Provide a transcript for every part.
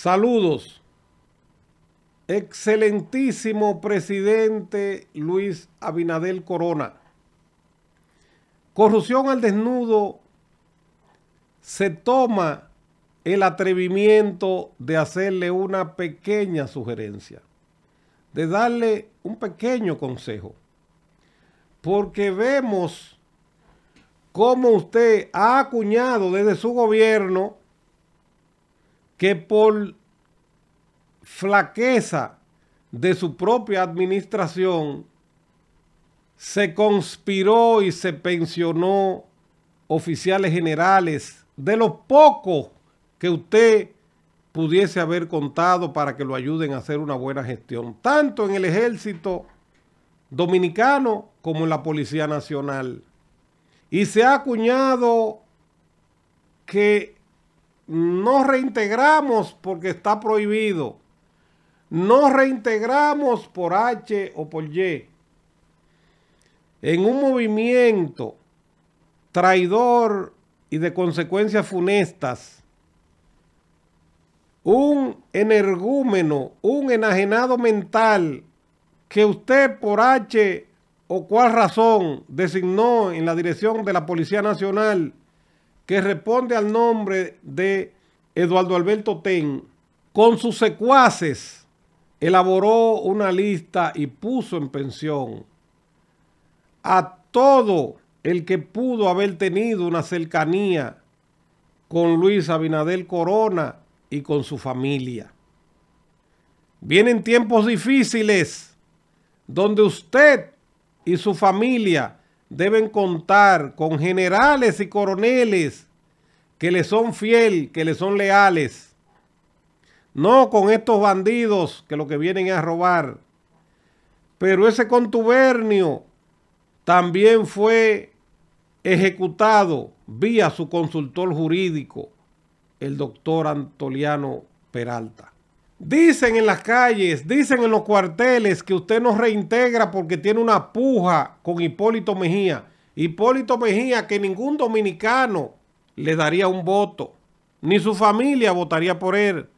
Saludos. Excelentísimo presidente Luis Abinadel Corona. Corrupción al desnudo se toma el atrevimiento de hacerle una pequeña sugerencia, de darle un pequeño consejo, porque vemos cómo usted ha acuñado desde su gobierno que por flaqueza de su propia administración se conspiró y se pensionó oficiales generales de los pocos que usted pudiese haber contado para que lo ayuden a hacer una buena gestión, tanto en el ejército dominicano como en la Policía Nacional. Y se ha acuñado que no reintegramos porque está prohibido. No reintegramos por H o por Y. En un movimiento traidor y de consecuencias funestas, un energúmeno, un enajenado mental que usted por H o cual razón designó en la dirección de la Policía Nacional que responde al nombre de Eduardo Alberto Ten, con sus secuaces elaboró una lista y puso en pensión a todo el que pudo haber tenido una cercanía con Luis Abinadel Corona y con su familia. Vienen tiempos difíciles donde usted y su familia deben contar con generales y coroneles que le son fiel, que le son leales. No con estos bandidos que lo que vienen a robar. Pero ese contubernio también fue ejecutado vía su consultor jurídico, el doctor Antoliano Peralta. Dicen en las calles, dicen en los cuarteles que usted no reintegra porque tiene una puja con Hipólito Mejía. Hipólito Mejía que ningún dominicano le daría un voto, ni su familia votaría por él,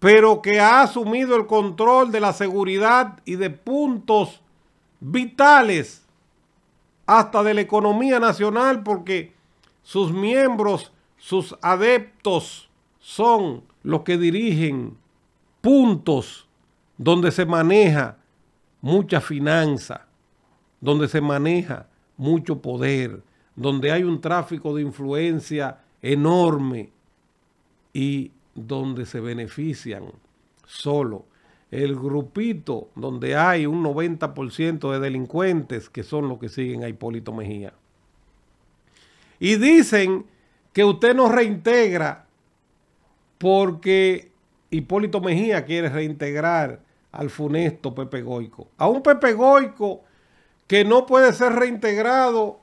pero que ha asumido el control de la seguridad y de puntos vitales hasta de la economía nacional porque sus miembros, sus adeptos son los que dirigen puntos donde se maneja mucha finanza, donde se maneja mucho poder, donde hay un tráfico de influencia enorme y donde se benefician solo el grupito donde hay un 90% de delincuentes que son los que siguen a Hipólito Mejía. Y dicen que usted nos reintegra porque Hipólito Mejía quiere reintegrar al funesto Pepe Goico. A un Pepe Goico que no puede ser reintegrado,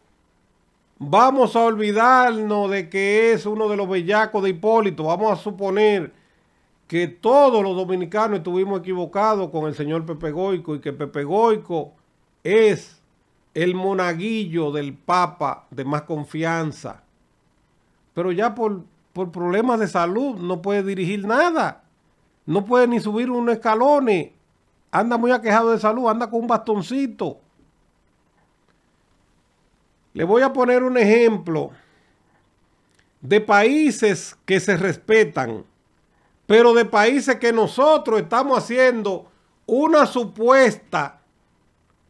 vamos a olvidarnos de que es uno de los bellacos de Hipólito. Vamos a suponer que todos los dominicanos estuvimos equivocados con el señor Pepe Goico y que Pepe Goico es el monaguillo del Papa de más confianza. Pero ya por, por problemas de salud no puede dirigir nada no puede ni subir unos escalones, anda muy aquejado de salud, anda con un bastoncito. Le voy a poner un ejemplo de países que se respetan, pero de países que nosotros estamos haciendo una supuesta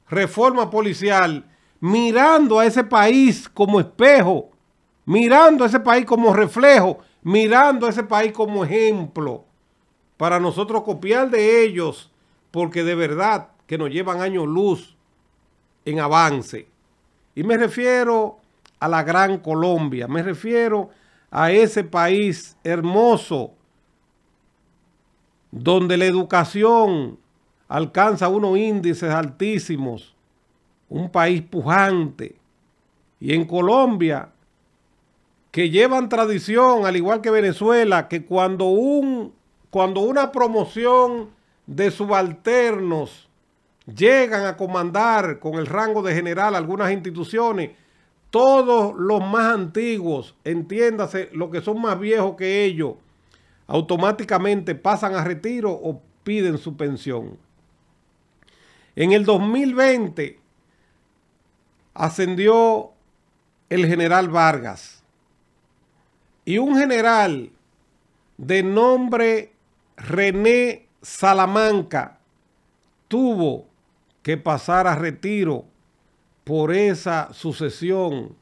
reforma policial, mirando a ese país como espejo, mirando a ese país como reflejo, mirando a ese país como ejemplo para nosotros copiar de ellos, porque de verdad que nos llevan años luz en avance. Y me refiero a la Gran Colombia, me refiero a ese país hermoso, donde la educación alcanza unos índices altísimos, un país pujante. Y en Colombia, que llevan tradición, al igual que Venezuela, que cuando un cuando una promoción de subalternos llegan a comandar con el rango de general algunas instituciones, todos los más antiguos, entiéndase, los que son más viejos que ellos, automáticamente pasan a retiro o piden su pensión. En el 2020 ascendió el general Vargas y un general de nombre René Salamanca tuvo que pasar a retiro por esa sucesión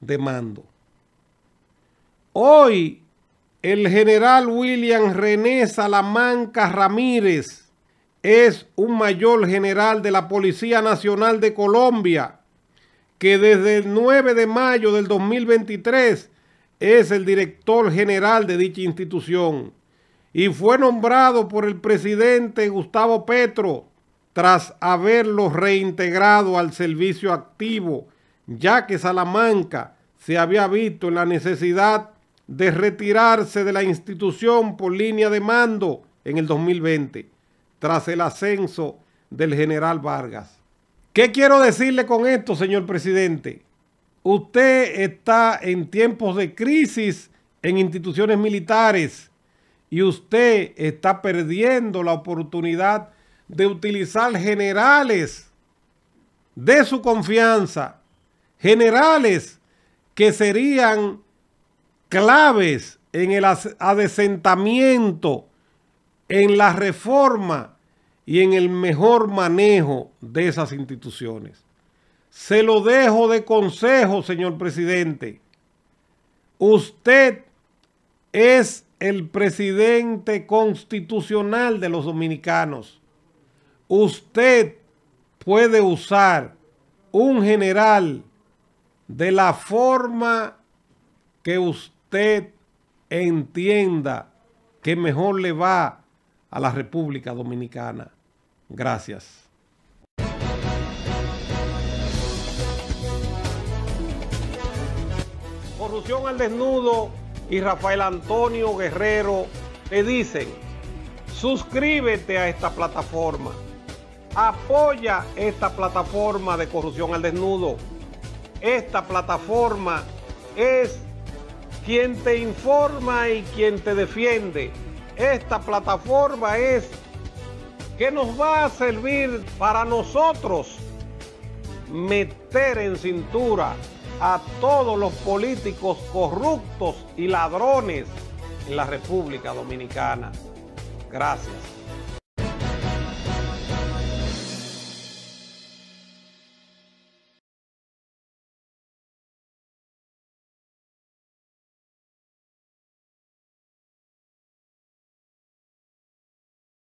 de mando. Hoy el general William René Salamanca Ramírez es un mayor general de la Policía Nacional de Colombia que desde el 9 de mayo del 2023 es el director general de dicha institución y fue nombrado por el presidente Gustavo Petro tras haberlo reintegrado al servicio activo, ya que Salamanca se había visto en la necesidad de retirarse de la institución por línea de mando en el 2020, tras el ascenso del general Vargas. ¿Qué quiero decirle con esto, señor presidente? Usted está en tiempos de crisis en instituciones militares y usted está perdiendo la oportunidad de utilizar generales de su confianza, generales que serían claves en el adesentamiento, en la reforma y en el mejor manejo de esas instituciones. Se lo dejo de consejo, señor presidente. Usted es el presidente constitucional de los dominicanos. Usted puede usar un general de la forma que usted entienda que mejor le va a la República Dominicana. Gracias. Corrupción al desnudo y Rafael Antonio Guerrero te dicen, suscríbete a esta plataforma, apoya esta plataforma de corrupción al desnudo. Esta plataforma es quien te informa y quien te defiende. Esta plataforma es que nos va a servir para nosotros meter en cintura a todos los políticos corruptos y ladrones en la República Dominicana. Gracias.